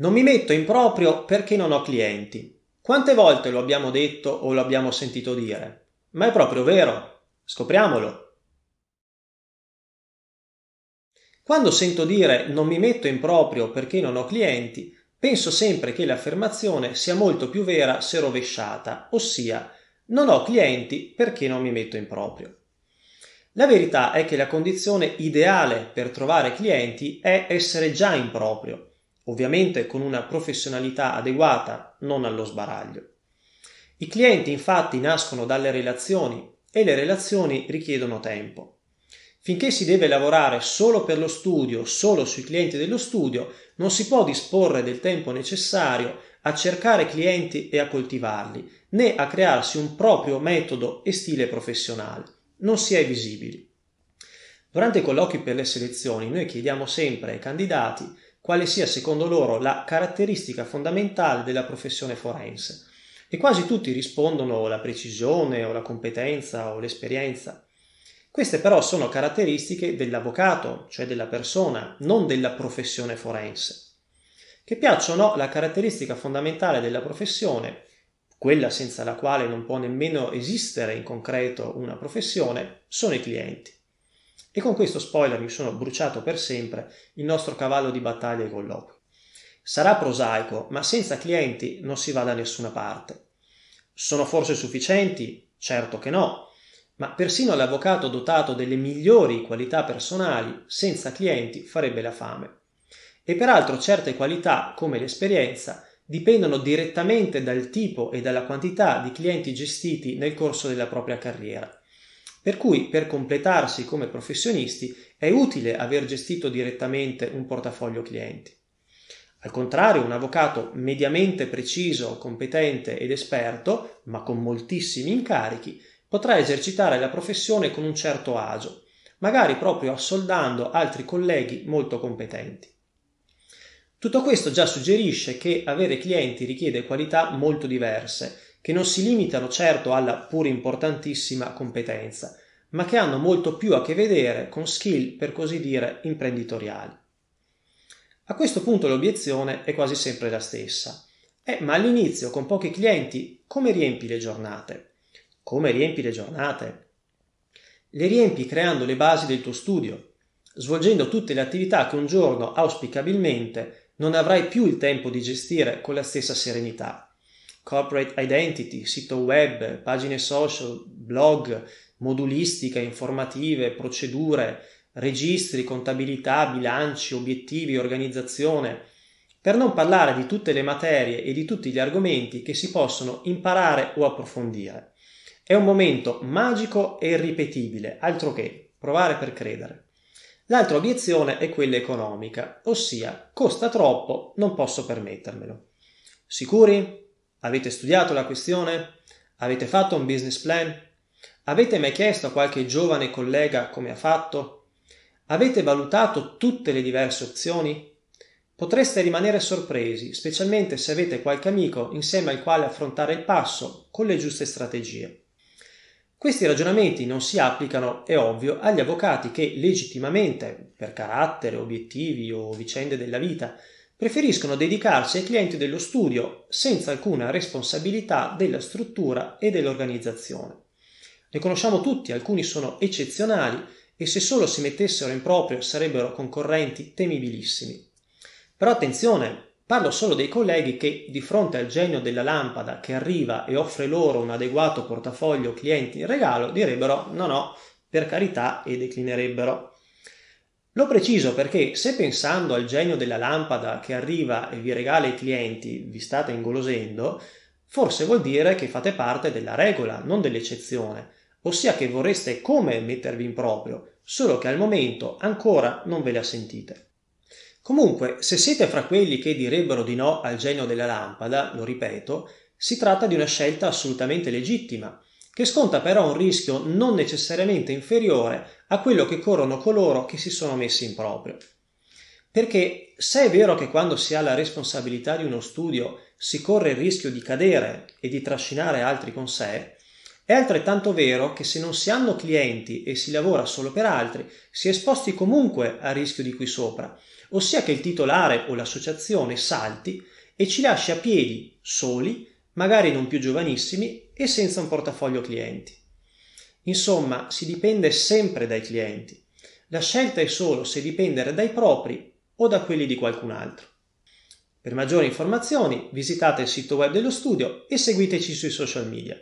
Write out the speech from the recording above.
Non mi metto in proprio perché non ho clienti. Quante volte lo abbiamo detto o lo abbiamo sentito dire? Ma è proprio vero. Scopriamolo. Quando sento dire non mi metto in proprio perché non ho clienti, penso sempre che l'affermazione sia molto più vera se rovesciata, ossia non ho clienti perché non mi metto in proprio. La verità è che la condizione ideale per trovare clienti è essere già in proprio, ovviamente con una professionalità adeguata, non allo sbaraglio. I clienti infatti nascono dalle relazioni e le relazioni richiedono tempo. Finché si deve lavorare solo per lo studio, solo sui clienti dello studio, non si può disporre del tempo necessario a cercare clienti e a coltivarli, né a crearsi un proprio metodo e stile professionale. Non si è visibili. Durante i colloqui per le selezioni noi chiediamo sempre ai candidati quale sia secondo loro la caratteristica fondamentale della professione forense e quasi tutti rispondono la precisione o la competenza o l'esperienza. Queste però sono caratteristiche dell'avvocato, cioè della persona, non della professione forense. Che piaccia o no, la caratteristica fondamentale della professione, quella senza la quale non può nemmeno esistere in concreto una professione, sono i clienti. E con questo spoiler mi sono bruciato per sempre il nostro cavallo di battaglia ai colloqui. Sarà prosaico, ma senza clienti non si va da nessuna parte. Sono forse sufficienti? Certo che no, ma persino l'avvocato dotato delle migliori qualità personali senza clienti farebbe la fame. E peraltro certe qualità, come l'esperienza, dipendono direttamente dal tipo e dalla quantità di clienti gestiti nel corso della propria carriera. Per cui, per completarsi come professionisti, è utile aver gestito direttamente un portafoglio clienti. Al contrario, un avvocato mediamente preciso, competente ed esperto, ma con moltissimi incarichi, potrà esercitare la professione con un certo agio, magari proprio assoldando altri colleghi molto competenti. Tutto questo già suggerisce che avere clienti richiede qualità molto diverse, che non si limitano certo alla pur importantissima competenza, ma che hanno molto più a che vedere con skill, per così dire, imprenditoriali. A questo punto l'obiezione è quasi sempre la stessa. Eh, ma all'inizio, con pochi clienti, come riempi le giornate? Come riempi le giornate? Le riempi creando le basi del tuo studio, svolgendo tutte le attività che un giorno, auspicabilmente, non avrai più il tempo di gestire con la stessa serenità corporate identity, sito web, pagine social, blog, modulistica, informative, procedure, registri, contabilità, bilanci, obiettivi, organizzazione, per non parlare di tutte le materie e di tutti gli argomenti che si possono imparare o approfondire. È un momento magico e irripetibile, altro che provare per credere. L'altra obiezione è quella economica, ossia costa troppo, non posso permettermelo. Sicuri? Avete studiato la questione? Avete fatto un business plan? Avete mai chiesto a qualche giovane collega come ha fatto? Avete valutato tutte le diverse opzioni? Potreste rimanere sorpresi, specialmente se avete qualche amico insieme al quale affrontare il passo con le giuste strategie. Questi ragionamenti non si applicano, è ovvio, agli avvocati che legittimamente, per carattere, obiettivi o vicende della vita, preferiscono dedicarsi ai clienti dello studio senza alcuna responsabilità della struttura e dell'organizzazione. Ne conosciamo tutti, alcuni sono eccezionali e se solo si mettessero in proprio sarebbero concorrenti temibilissimi. Però attenzione, parlo solo dei colleghi che, di fronte al genio della lampada che arriva e offre loro un adeguato portafoglio clienti in regalo, direbbero no no, per carità e declinerebbero. Lo preciso perché se pensando al genio della lampada che arriva e vi regala i clienti vi state ingolosendo, forse vuol dire che fate parte della regola, non dell'eccezione, ossia che vorreste come mettervi in proprio, solo che al momento ancora non ve la sentite. Comunque, se siete fra quelli che direbbero di no al genio della lampada, lo ripeto, si tratta di una scelta assolutamente legittima, che sconta però un rischio non necessariamente inferiore a quello che corrono coloro che si sono messi in proprio. Perché se è vero che quando si ha la responsabilità di uno studio si corre il rischio di cadere e di trascinare altri con sé, è altrettanto vero che se non si hanno clienti e si lavora solo per altri, si è esposti comunque al rischio di qui sopra, ossia che il titolare o l'associazione salti e ci lasci a piedi, soli, magari non più giovanissimi e senza un portafoglio clienti. Insomma, si dipende sempre dai clienti. La scelta è solo se dipendere dai propri o da quelli di qualcun altro. Per maggiori informazioni visitate il sito web dello studio e seguiteci sui social media.